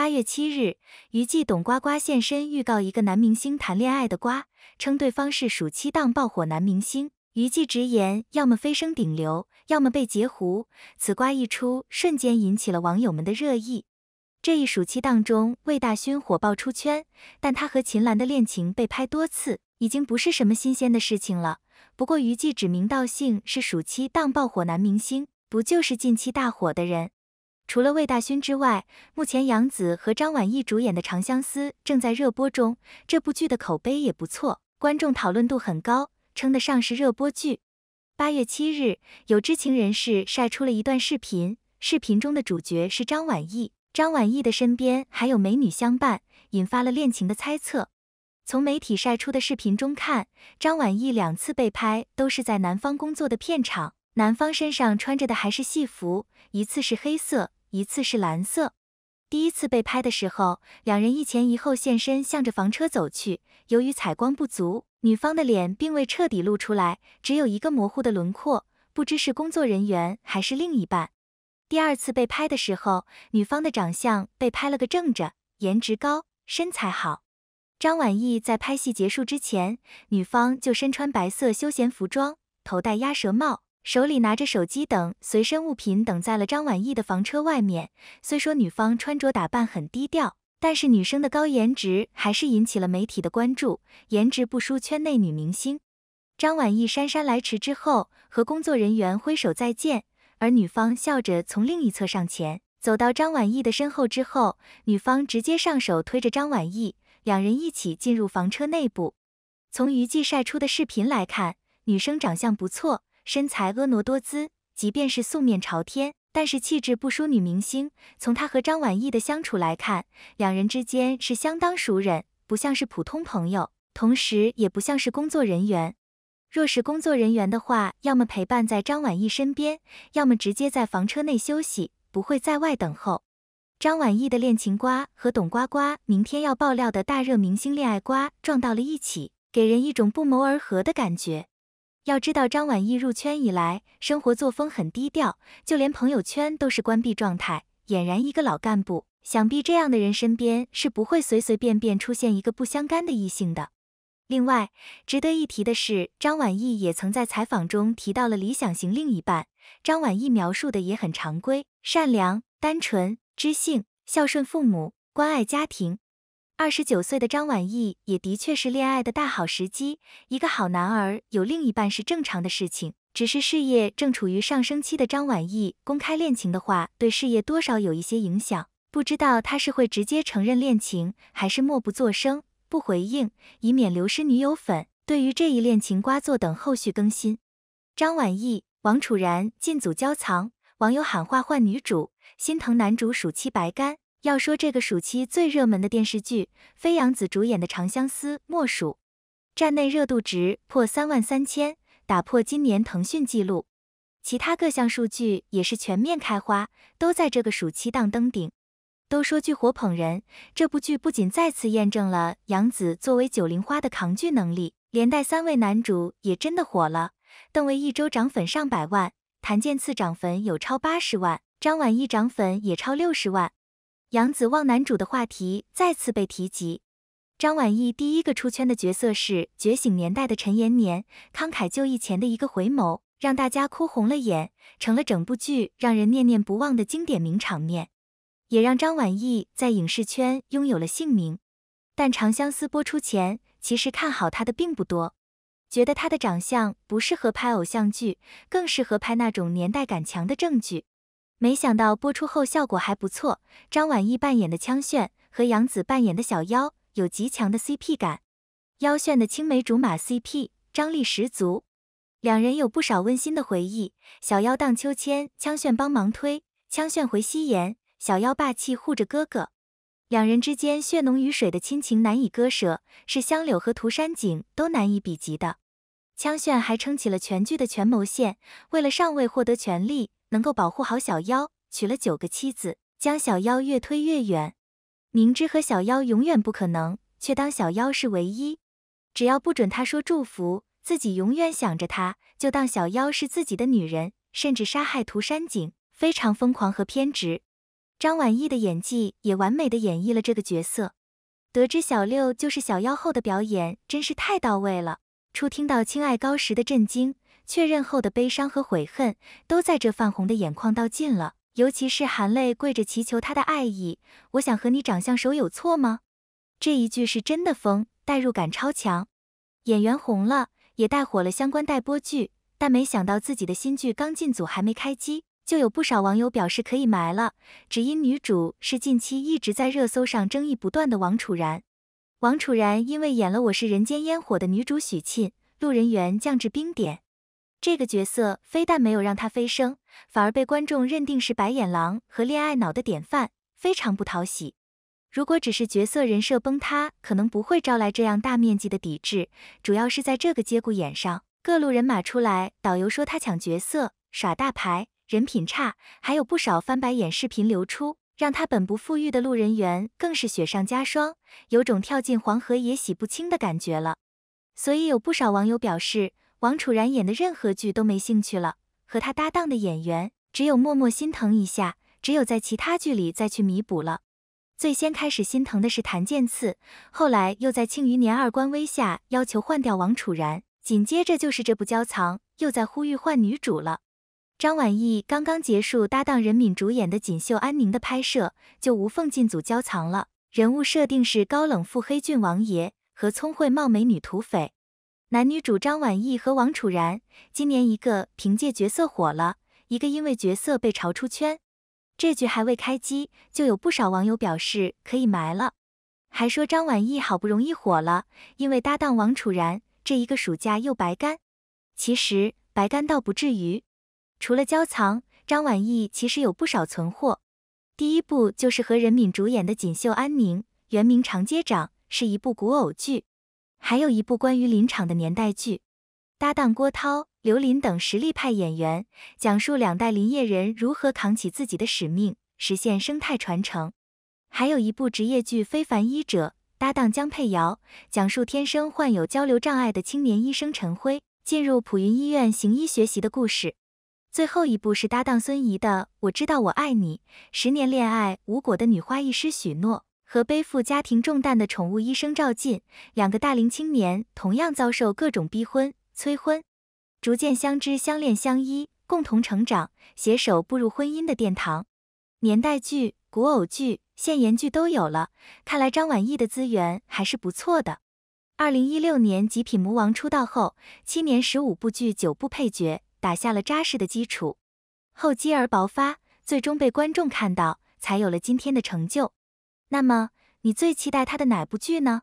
八月七日，娱记董呱呱现身预告一个男明星谈恋爱的瓜，称对方是暑期档爆火男明星。娱记直言，要么飞升顶流，要么被截胡。此瓜一出，瞬间引起了网友们的热议。这一暑期档中，魏大勋火爆出圈，但他和秦岚的恋情被拍多次，已经不是什么新鲜的事情了。不过，娱记指名道姓是暑期档爆火男明星，不就是近期大火的人？除了魏大勋之外，目前杨紫和张晚意主演的《长相思》正在热播中。这部剧的口碑也不错，观众讨论度很高，称得上是热播剧。八月七日，有知情人士晒出了一段视频，视频中的主角是张晚意。张晚意的身边还有美女相伴，引发了恋情的猜测。从媒体晒出的视频中看，张晚意两次被拍都是在南方工作的片场，男方身上穿着的还是戏服，一次是黑色。一次是蓝色。第一次被拍的时候，两人一前一后现身，向着房车走去。由于采光不足，女方的脸并未彻底露出来，只有一个模糊的轮廓，不知是工作人员还是另一半。第二次被拍的时候，女方的长相被拍了个正着，颜值高，身材好。张晚意在拍戏结束之前，女方就身穿白色休闲服装，头戴鸭舌帽。手里拿着手机等随身物品，等在了张晚意的房车外面。虽说女方穿着打扮很低调，但是女生的高颜值还是引起了媒体的关注，颜值不输圈内女明星。张晚意姗姗来迟之后，和工作人员挥手再见，而女方笑着从另一侧上前，走到张晚意的身后之后，女方直接上手推着张晚意，两人一起进入房车内部。从余悸晒出的视频来看，女生长相不错。身材婀娜多姿，即便是素面朝天，但是气质不输女明星。从她和张晚意的相处来看，两人之间是相当熟人，不像是普通朋友，同时也不像是工作人员。若是工作人员的话，要么陪伴在张晚意身边，要么直接在房车内休息，不会在外等候。张晚意的恋情瓜和董瓜瓜明天要爆料的大热明星恋爱瓜撞到了一起，给人一种不谋而合的感觉。要知道张晚意入圈以来，生活作风很低调，就连朋友圈都是关闭状态，俨然一个老干部。想必这样的人身边是不会随随便便出现一个不相干的异性的。另外，值得一提的是，张晚意也曾在采访中提到了理想型另一半，张晚意描述的也很常规：善良、单纯、知性、孝顺父母、关爱家庭。二十九岁的张晚意也的确是恋爱的大好时机，一个好男儿有另一半是正常的事情。只是事业正处于上升期的张晚意公开恋情的话，对事业多少有一些影响。不知道他是会直接承认恋情，还是默不作声不回应，以免流失女友粉。对于这一恋情瓜，作等后续更新。张晚意、王楚然进组交藏，网友喊话换女主，心疼男主暑期白干。要说这个暑期最热门的电视剧，非杨紫主演的《长相思》莫属，站内热度值破三万三千，打破今年腾讯纪录。其他各项数据也是全面开花，都在这个暑期档登顶。都说剧火捧人，这部剧不仅再次验证了杨紫作为九零花的扛剧能力，连带三位男主也真的火了。邓为一周涨粉上百万，谭健次涨粉有超八十万，张晚意涨粉也超六十万。杨子望男主的话题再次被提及。张晚意第一个出圈的角色是《觉醒年代》的陈延年，慷慨就义前的一个回眸，让大家哭红了眼，成了整部剧让人念念不忘的经典名场面，也让张晚意在影视圈拥有了姓名。但《长相思》播出前，其实看好他的并不多，觉得他的长相不适合拍偶像剧，更适合拍那种年代感强的正剧。没想到播出后效果还不错。张晚意扮演的枪炫和杨紫扮演的小妖有极强的 CP 感，妖炫的青梅竹马 CP 张力十足，两人有不少温馨的回忆。小妖荡秋千，枪炫帮忙推；枪炫回夕颜，小妖霸气护着哥哥。两人之间血浓于水的亲情难以割舍，是香柳和涂山璟都难以比及的。枪炫还撑起了全剧的权谋线，为了上位获得权力。能够保护好小妖，娶了九个妻子，将小妖越推越远。明知和小妖永远不可能，却当小妖是唯一。只要不准他说祝福，自己永远想着他，就当小妖是自己的女人，甚至杀害涂山璟，非常疯狂和偏执。张晚意的演技也完美的演绎了这个角色。得知小六就是小妖后的表演，真是太到位了。初听到青艾高时的震惊。确认后的悲伤和悔恨都在这泛红的眼眶道尽了，尤其是含泪跪着祈求他的爱意。我想和你长相守有错吗？这一句是真的疯，代入感超强。演员红了也带火了相关待播剧，但没想到自己的新剧刚进组还没开机，就有不少网友表示可以埋了，只因女主是近期一直在热搜上争议不断的王楚然。王楚然因为演了《我是人间烟火》的女主许沁，路人缘降至冰点。这个角色非但没有让他飞升，反而被观众认定是白眼狼和恋爱脑的典范，非常不讨喜。如果只是角色人设崩塌，可能不会招来这样大面积的抵制。主要是在这个节骨眼上，各路人马出来，导游说他抢角色、耍大牌、人品差，还有不少翻白眼视频流出，让他本不富裕的路人缘更是雪上加霜，有种跳进黄河也洗不清的感觉了。所以有不少网友表示。王楚然演的任何剧都没兴趣了，和他搭档的演员只有默默心疼一下，只有在其他剧里再去弥补了。最先开始心疼的是谭健次，后来又在《庆余年二》官微下要求换掉王楚然，紧接着就是这部《骄藏》又在呼吁换女主了。张晚意刚刚结束搭档任敏主演的《锦绣安宁》的拍摄，就无缝进组《骄藏》了。人物设定是高冷腹黑郡王爷和聪慧貌美女土匪。男女主张晚意和王楚然，今年一个凭借角色火了，一个因为角色被炒出圈。这剧还未开机，就有不少网友表示可以埋了，还说张晚意好不容易火了，因为搭档王楚然，这一个暑假又白干。其实白干倒不至于，除了交藏，张晚意其实有不少存货。第一部就是和任敏主演的《锦绣安宁》，原名《长街长》，是一部古偶剧。还有一部关于林场的年代剧，搭档郭涛、刘琳等实力派演员，讲述两代林业人如何扛起自己的使命，实现生态传承。还有一部职业剧《非凡医者》，搭档江佩瑶，讲述天生患有交流障碍的青年医生陈辉进入普云医院行医学习的故事。最后一部是搭档孙怡的《我知道我爱你》，十年恋爱无果的女花艺师许诺。和背负家庭重担的宠物医生赵进，两个大龄青年同样遭受各种逼婚、催婚，逐渐相知、相恋、相依，共同成长，携手步入婚姻的殿堂。年代剧、古偶剧、现言剧都有了，看来张晚意的资源还是不错的。二零一六年《极品魔王》出道后，七年十五部剧，九部配角，打下了扎实的基础，厚积而薄发，最终被观众看到，才有了今天的成就。那么，你最期待他的哪部剧呢？